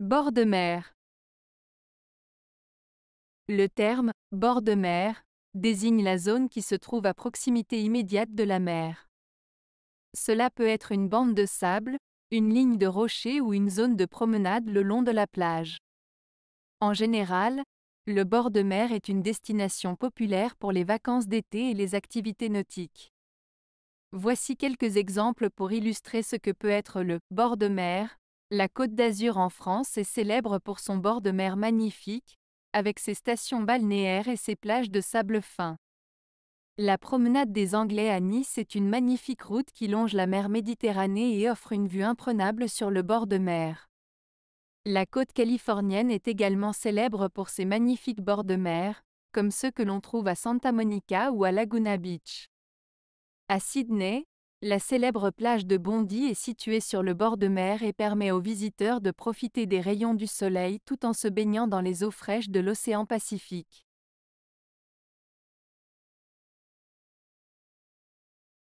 Bord de mer. Le terme bord de mer désigne la zone qui se trouve à proximité immédiate de la mer. Cela peut être une bande de sable, une ligne de rocher ou une zone de promenade le long de la plage. En général, le bord de mer est une destination populaire pour les vacances d'été et les activités nautiques. Voici quelques exemples pour illustrer ce que peut être le bord de mer la Côte d'Azur en France est célèbre pour son bord de mer magnifique, avec ses stations balnéaires et ses plages de sable fin. La promenade des Anglais à Nice est une magnifique route qui longe la mer Méditerranée et offre une vue imprenable sur le bord de mer. La côte californienne est également célèbre pour ses magnifiques bords de mer, comme ceux que l'on trouve à Santa Monica ou à Laguna Beach. À Sydney, la célèbre plage de Bondy est située sur le bord de mer et permet aux visiteurs de profiter des rayons du soleil tout en se baignant dans les eaux fraîches de l'océan Pacifique.